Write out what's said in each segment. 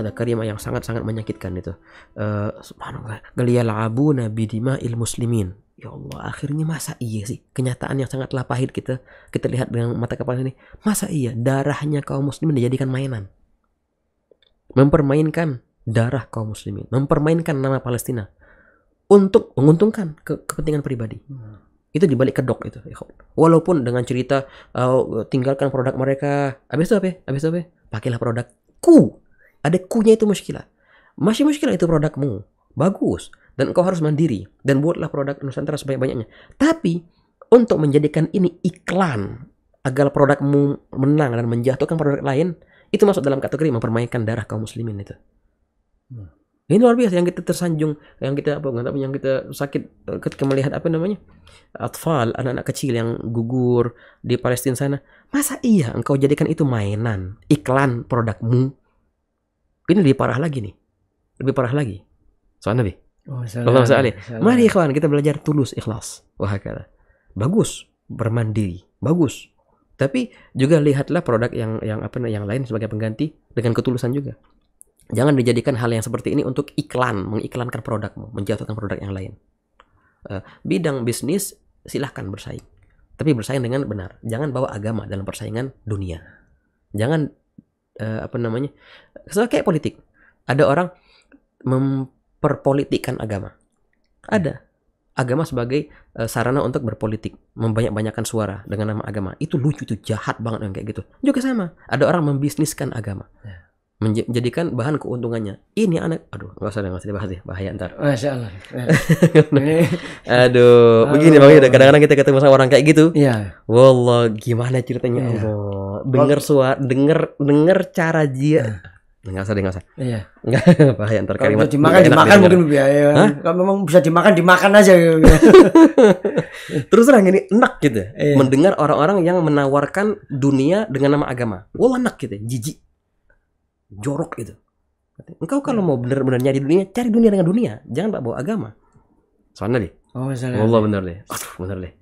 ada kalimat yang sangat-sangat menyakitkan itu. Uh, subhanallah. abu nabi dima il muslimin. Ya Allah, akhirnya masa iya sih? Kenyataan yang sangatlah pahit kita kita lihat dengan mata kepala ini. Masa iya darahnya kaum muslimin dijadikan mainan? Mempermainkan darah kaum muslimin, mempermainkan nama Palestina untuk menguntungkan ke kepentingan pribadi. Hmm. itu dibalik kedok itu ya walaupun dengan cerita uh, tinggalkan produk mereka habis itu apa ya? habis itu apa ya? pakailah produkku ada kunya itu muskilah. Masih muskilah itu produkmu. Bagus. Dan kau harus mandiri. Dan buatlah produk Nusantara sebanyak-banyaknya. Tapi untuk menjadikan ini iklan agar produkmu menang dan menjatuhkan produk lain itu masuk dalam kategori mempermainkan darah kaum muslimin itu. Hmm. Ini luar biasa yang kita tersanjung, yang kita apa enggak yang kita sakit eh, ketika melihat apa namanya? atfal, anak-anak kecil yang gugur di Palestina sana. Masa iya engkau jadikan itu mainan, iklan produkmu? Ini lebih parah lagi nih. Lebih parah lagi. Soal Nabi. Oh, salam, salam. Mari ikhwan, kita belajar tulus, ikhlas. Wahakala. Bagus, bermandiri. Bagus. Tapi juga lihatlah produk yang yang apa yang lain sebagai pengganti dengan ketulusan juga. Jangan dijadikan hal yang seperti ini untuk iklan, mengiklankan produkmu, menjatuhkan produk yang lain. Eh, bidang bisnis silahkan bersaing, tapi bersaing dengan benar. Jangan bawa agama dalam persaingan dunia. Jangan uh, apa namanya so, kayak politik ada orang memperpolitikkan agama hmm. ada agama sebagai uh, sarana untuk berpolitik membanyak-banyakkan suara dengan nama agama itu lucu itu jahat banget yang kayak gitu juga sama ada orang membisniskan agama ya. menjadikan bahan keuntungannya ini anak aduh nggak usah nggak usah dibahas ya bahaya ntar Masya Allah. aduh begini bang kadang-kadang kita ketemu sama orang kayak gitu ya yeah. wallah gimana ceritanya yeah. Allah denger suara denger denger cara dia eh. nggak usah deh nggak usah iya nggak apa yang terkait kalau dimakan dimakan mungkin lebih ya kalau memang bisa dimakan dimakan aja iya, iya. terus terang ini enak gitu ya, iya. mendengar orang-orang yang menawarkan dunia dengan nama agama wah enak gitu ya, jijik jorok gitu engkau kalau iya. mau benar benarnya nyari dunia cari dunia dengan dunia jangan pak bawa agama soalnya deh oh misalnya Allah benar deh aduh benar deh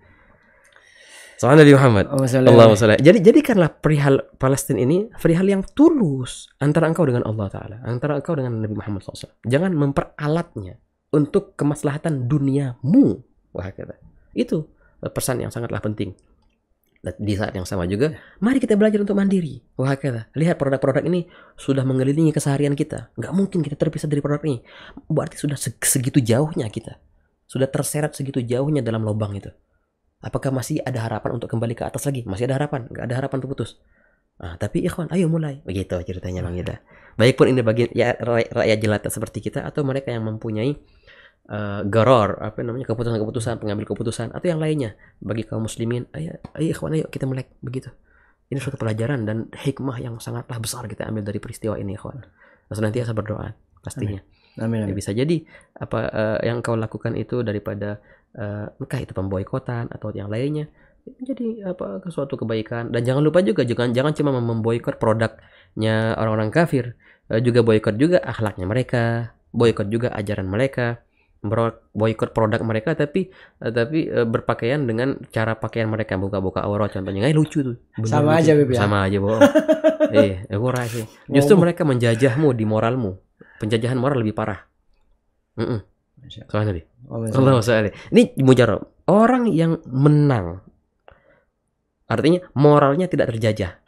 Soalnya Nabi Muhammad. Allah SWT. Jadi jadikanlah perihal Palestina ini perihal yang tulus antara engkau dengan Allah Taala, antara engkau dengan Nabi Muhammad SAW. Jangan memperalatnya untuk kemaslahatan duniamu. Wah kata. Itu pesan yang sangatlah penting. Di saat yang sama juga, mari kita belajar untuk mandiri. Wah kata. Lihat produk-produk ini sudah mengelilingi keseharian kita. Gak mungkin kita terpisah dari produk ini. Berarti sudah segitu jauhnya kita. Sudah terseret segitu jauhnya dalam lubang itu. Apakah masih ada harapan untuk kembali ke atas lagi? Masih ada harapan? Nggak ada harapan untuk putus. Nah, tapi ikhwan, ayo mulai. Begitu oh, ceritanya Bang Yuda. Baik pun ini bagi ya, rakyat jelata seperti kita atau mereka yang mempunyai uh, eh, garor, apa namanya, keputusan-keputusan, pengambil keputusan, atau yang lainnya. Bagi kaum muslimin, ayo, ayo ikhwan, ayo kita mulai. Begitu. Ini suatu pelajaran dan hikmah yang sangatlah besar kita ambil dari peristiwa ini ikhwan. Nah, saya berdoa pastinya. Amin. Amin, amin. Ya, bisa jadi apa uh, yang kau lakukan itu daripada uh, itu pemboikotan atau yang lainnya jadi apa suatu kebaikan dan jangan lupa juga jangan jangan cuma memboikot produknya orang-orang kafir uh, juga boikot juga akhlaknya mereka boikot juga ajaran mereka boikot produk mereka tapi uh, tapi uh, berpakaian dengan cara pakaian mereka buka-buka aurat contohnya kayak lucu tuh Bener, sama lucu. aja Bib ya sama aja bohong eh gue rasa justru mereka menjajahmu di moralmu penjajahan moral lebih parah. Mm -mm. Soalnya deh. Allah soalnya. Oh, Ini mujarab. Orang yang menang, artinya moralnya tidak terjajah.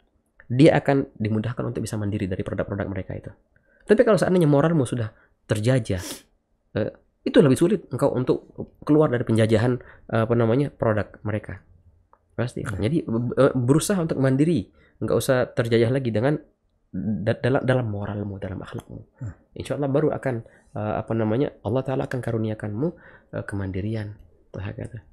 Dia akan dimudahkan untuk bisa mandiri dari produk-produk mereka itu. Tapi kalau seandainya moralmu sudah terjajah, eh, itu lebih sulit engkau untuk keluar dari penjajahan apa namanya produk mereka. Pasti. Nah. Jadi berusaha untuk mandiri, nggak usah terjajah lagi dengan dalam dalam moralmu dalam akhlakmu hmm. insya Allah baru akan uh, apa namanya Allah Taala akan karuniakanmu uh, kemandirian tuh